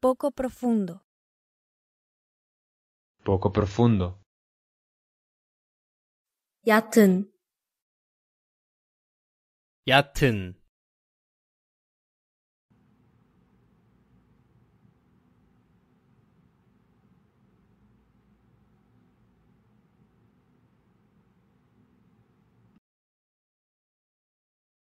Poco profundo. Poco profundo. yaten